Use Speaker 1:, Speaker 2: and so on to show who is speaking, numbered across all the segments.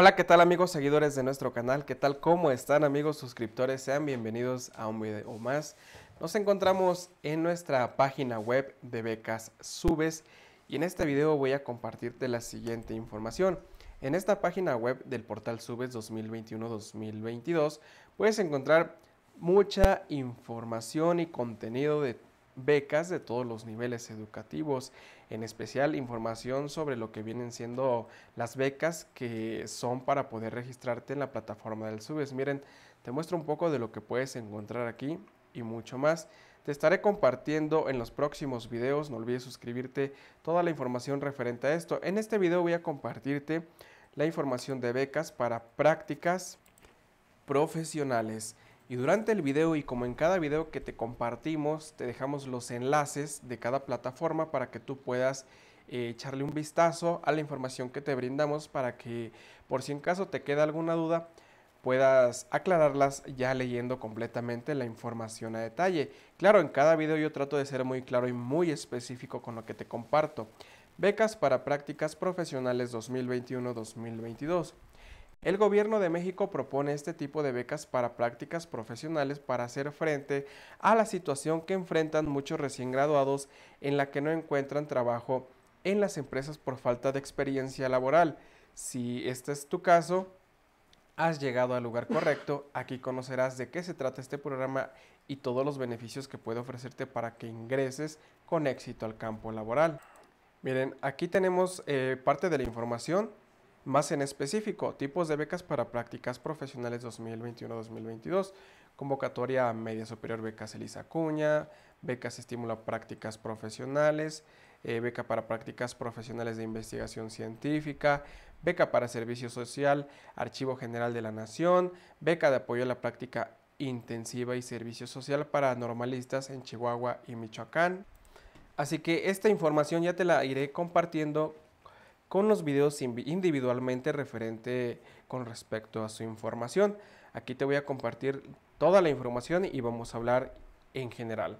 Speaker 1: Hola, ¿qué tal amigos seguidores de nuestro canal? ¿Qué tal? ¿Cómo están amigos suscriptores? Sean bienvenidos a un video más. Nos encontramos en nuestra página web de becas Subes y en este video voy a compartirte la siguiente información. En esta página web del portal Subes 2021-2022 puedes encontrar mucha información y contenido de becas de todos los niveles educativos, en especial información sobre lo que vienen siendo las becas que son para poder registrarte en la plataforma del SUBES. Miren, te muestro un poco de lo que puedes encontrar aquí y mucho más. Te estaré compartiendo en los próximos videos, no olvides suscribirte, toda la información referente a esto. En este video voy a compartirte la información de becas para prácticas profesionales. Y durante el video y como en cada video que te compartimos, te dejamos los enlaces de cada plataforma para que tú puedas eh, echarle un vistazo a la información que te brindamos para que por si en caso te queda alguna duda, puedas aclararlas ya leyendo completamente la información a detalle. Claro, en cada video yo trato de ser muy claro y muy específico con lo que te comparto. Becas para prácticas profesionales 2021-2022. El gobierno de México propone este tipo de becas para prácticas profesionales para hacer frente a la situación que enfrentan muchos recién graduados en la que no encuentran trabajo en las empresas por falta de experiencia laboral. Si este es tu caso, has llegado al lugar correcto. Aquí conocerás de qué se trata este programa y todos los beneficios que puede ofrecerte para que ingreses con éxito al campo laboral. Miren, aquí tenemos eh, parte de la información. Más en específico, tipos de becas para prácticas profesionales 2021-2022, convocatoria a media superior becas Elisa Cuña, becas estímulo prácticas profesionales, eh, beca para prácticas profesionales de investigación científica, beca para servicio social, Archivo General de la Nación, beca de apoyo a la práctica intensiva y servicio social para normalistas en Chihuahua y Michoacán. Así que esta información ya te la iré compartiendo con los videos individualmente referente con respecto a su información. Aquí te voy a compartir toda la información y vamos a hablar en general.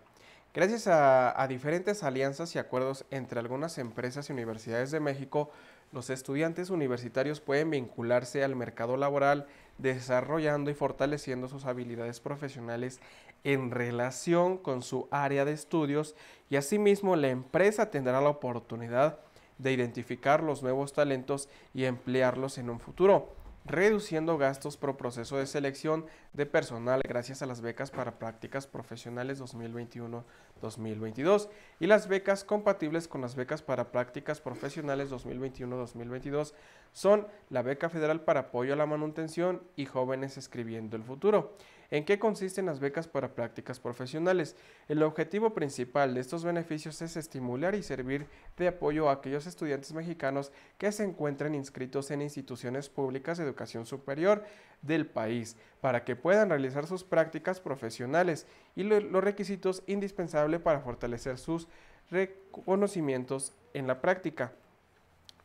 Speaker 1: Gracias a, diferentes alianzas y acuerdos entre algunas empresas y universidades de México, los estudiantes universitarios pueden vincularse al mercado laboral desarrollando y fortaleciendo sus habilidades profesionales en relación con su área de estudios y asimismo la empresa tendrá la oportunidad de identificar los nuevos talentos y emplearlos en un futuro reduciendo gastos por proceso de selección de personal gracias a las becas para prácticas profesionales 2021-2022 y las becas compatibles con las becas para prácticas profesionales 2021-2022 son la beca federal para apoyo a la manutención y jóvenes escribiendo el futuro. ¿En qué consisten las becas para prácticas profesionales? El objetivo principal de estos beneficios es estimular y servir de apoyo a aquellos estudiantes mexicanos que se encuentren inscritos en instituciones públicas de educación superior del país para que puedan realizar sus prácticas profesionales y los requisitos indispensables para fortalecer sus reconocimientos en la práctica.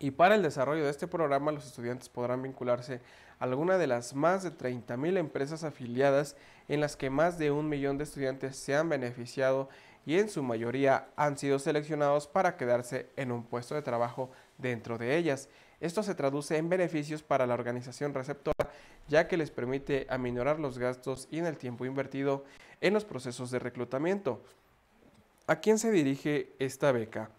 Speaker 1: Y para el desarrollo de este programa, los estudiantes podrán vincularse a alguna de las más de 30.000 empresas afiliadas en las que más de un millón de estudiantes se han beneficiado y en su mayoría han sido seleccionados para quedarse en un puesto de trabajo dentro de ellas. Esto se traduce en beneficios para la organización receptora, ya que les permite aminorar los gastos y en el tiempo invertido en los procesos de reclutamiento. ¿A quién se dirige esta beca?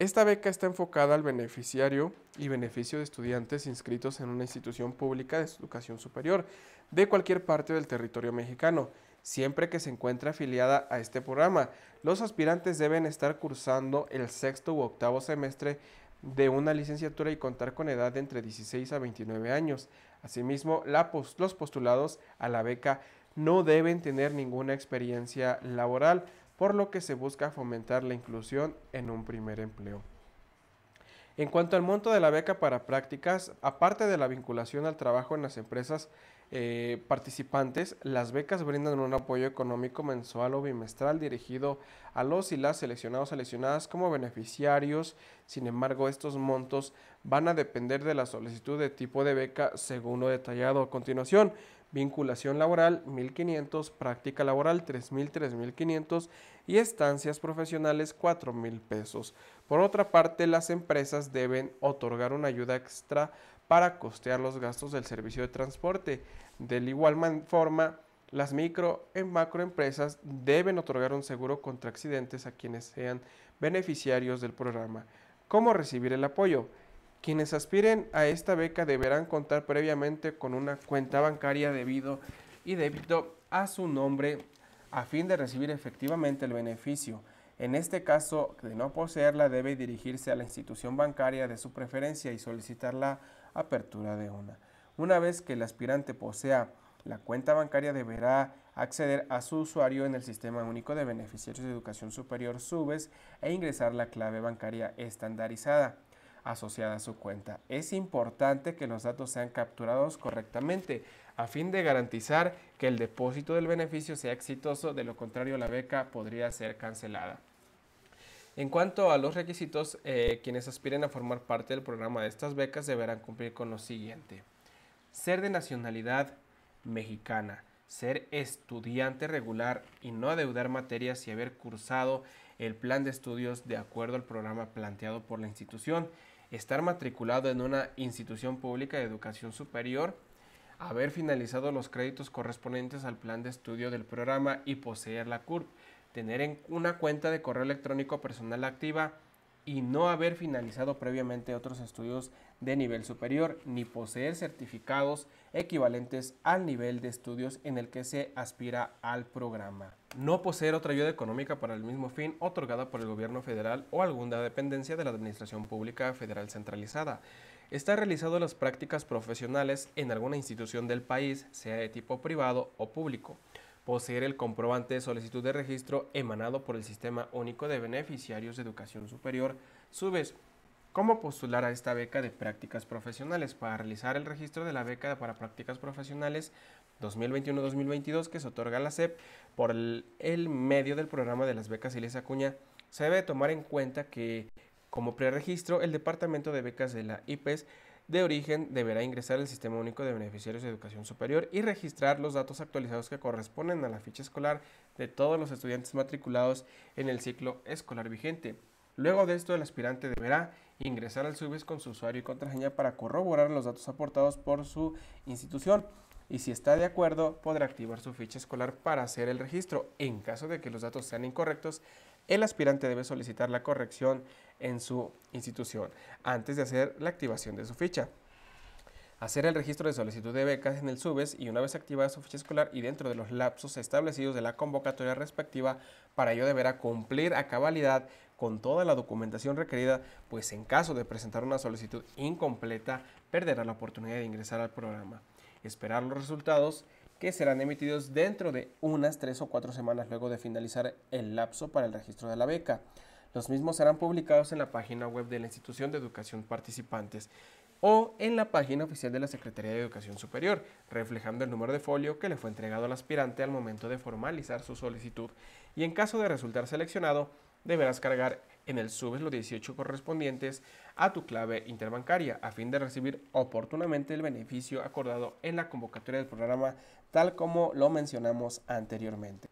Speaker 1: Esta beca está enfocada al beneficiario y beneficio de estudiantes inscritos en una institución pública de educación superior de cualquier parte del territorio mexicano, siempre que se encuentre afiliada a este programa. Los aspirantes deben estar cursando el sexto u octavo semestre de una licenciatura y contar con edad de entre 16 a 29 años. Asimismo, los postulados a la beca no deben tener ninguna experiencia laboral, por lo que se busca fomentar la inclusión en un primer empleo. En cuanto al monto de la beca para prácticas, aparte de la vinculación al trabajo en las empresas eh, participantes, las becas brindan un apoyo económico mensual o bimestral dirigido a los y las seleccionados seleccionadas como beneficiarios. Sin embargo, estos montos van a depender de la solicitud de tipo de beca según lo detallado a continuación vinculación laboral 1.500, práctica laboral 3.000, 3.500 y estancias profesionales 4.000 pesos. Por otra parte, las empresas deben otorgar una ayuda extra para costear los gastos del servicio de transporte. De la igual forma, las micro y macroempresas deben otorgar un seguro contra accidentes a quienes sean beneficiarios del programa. ¿Cómo recibir el apoyo? Quienes aspiren a esta beca deberán contar previamente con una cuenta bancaria debido y débito a su nombre a fin de recibir efectivamente el beneficio. En este caso, de no poseerla, debe dirigirse a la institución bancaria de su preferencia y solicitar la apertura de una. Una vez que el aspirante posea la cuenta bancaria, deberá acceder a su usuario en el Sistema Único de Beneficiarios de Educación Superior, SUBES, e ingresar la clave bancaria estandarizada asociada a su cuenta. Es importante que los datos sean capturados correctamente a fin de garantizar que el depósito del beneficio sea exitoso, de lo contrario la beca podría ser cancelada. En cuanto a los requisitos, eh, quienes aspiren a formar parte del programa de estas becas deberán cumplir con lo siguiente. Ser de nacionalidad mexicana, ser estudiante regular y no adeudar materias y haber cursado el plan de estudios de acuerdo al programa planteado por la institución estar matriculado en una institución pública de educación superior, haber finalizado los créditos correspondientes al plan de estudio del programa y poseer la CURP, tener en una cuenta de correo electrónico personal activa y no haber finalizado previamente otros estudios de nivel superior ni poseer certificados equivalentes al nivel de estudios en el que se aspira al programa. No poseer otra ayuda económica para el mismo fin otorgada por el gobierno federal o alguna dependencia de la Administración Pública Federal Centralizada. Está realizado las prácticas profesionales en alguna institución del país, sea de tipo privado o público poseer el comprobante de solicitud de registro emanado por el Sistema Único de Beneficiarios de Educación Superior, su vez ¿Cómo postular a esta beca de prácticas profesionales? Para realizar el registro de la beca para prácticas profesionales 2021-2022 que se otorga a la SEP por el, medio del programa de las becas Iles Acuña, se debe tomar en cuenta que como preregistro el Departamento de Becas de la IPES de origen deberá ingresar al Sistema Único de Beneficiarios de Educación Superior y registrar los datos actualizados que corresponden a la ficha escolar de todos los estudiantes matriculados en el ciclo escolar vigente. Luego de esto, el aspirante deberá ingresar al SUBES con su usuario y contraseña para corroborar los datos aportados por su institución y si está de acuerdo podrá activar su ficha escolar para hacer el registro. En caso de que los datos sean incorrectos, el aspirante debe solicitar la corrección en su institución antes de hacer la activación de su ficha. Hacer el registro de solicitud de becas en el SUBES y una vez activada su ficha escolar y dentro de los lapsos establecidos de la convocatoria respectiva, para ello deberá cumplir a cabalidad con toda la documentación requerida, pues en caso de presentar una solicitud incompleta, perderá la oportunidad de ingresar al programa. Esperar los resultados que serán emitidos dentro de unas tres o cuatro semanas luego de finalizar el lapso para el registro de la beca. Los mismos serán publicados en la página web de la Institución de Educación Participantes o en la página oficial de la Secretaría de Educación Superior, reflejando el número de folio que le fue entregado al aspirante al momento de formalizar su solicitud y en caso de resultar seleccionado, deberás cargar en el SUBES los 18 correspondientes a tu clave interbancaria a fin de recibir oportunamente el beneficio acordado en la convocatoria del programa tal como lo mencionamos anteriormente.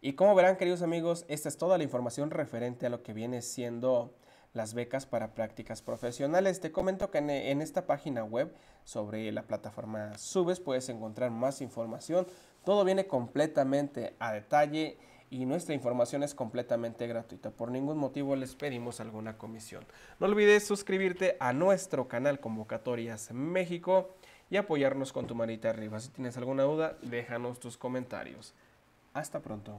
Speaker 1: Y como verán queridos amigos, esta es toda la información referente a lo que viene siendo las becas para prácticas profesionales. Te comento que en, esta página web sobre la plataforma Subes puedes encontrar más información. Todo viene completamente a detalle y nuestra información es completamente gratuita. Por ningún motivo les pedimos alguna comisión. No olvides suscribirte a nuestro canal Convocatorias México y apoyarnos con tu manita arriba. Si tienes alguna duda, déjanos tus comentarios. Hasta pronto.